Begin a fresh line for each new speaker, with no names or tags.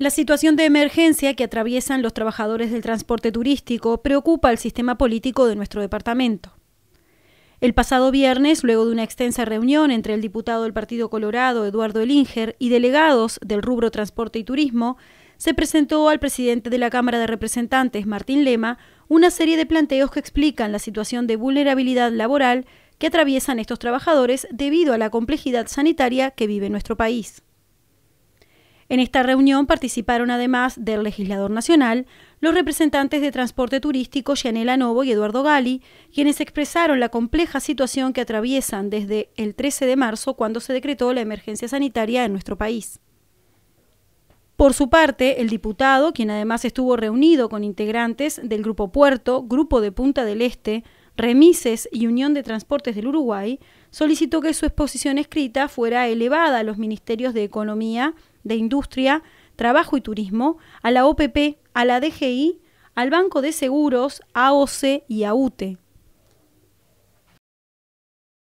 La situación de emergencia que atraviesan los trabajadores del transporte turístico preocupa al sistema político de nuestro departamento. El pasado viernes, luego de una extensa reunión entre el diputado del Partido Colorado, Eduardo Elinger, y delegados del rubro transporte y turismo, se presentó al presidente de la Cámara de Representantes, Martín Lema, una serie de planteos que explican la situación de vulnerabilidad laboral que atraviesan estos trabajadores debido a la complejidad sanitaria que vive nuestro país. En esta reunión participaron además del legislador nacional, los representantes de transporte turístico Yanela Novo y Eduardo Gali, quienes expresaron la compleja situación que atraviesan desde el 13 de marzo cuando se decretó la emergencia sanitaria en nuestro país. Por su parte, el diputado, quien además estuvo reunido con integrantes del Grupo Puerto, Grupo de Punta del Este, Remises y Unión de Transportes del Uruguay, solicitó que su exposición escrita fuera elevada a los ministerios de Economía, de Industria, Trabajo y Turismo, a la OPP, a la DGI, al Banco de Seguros, AOC y AUTE.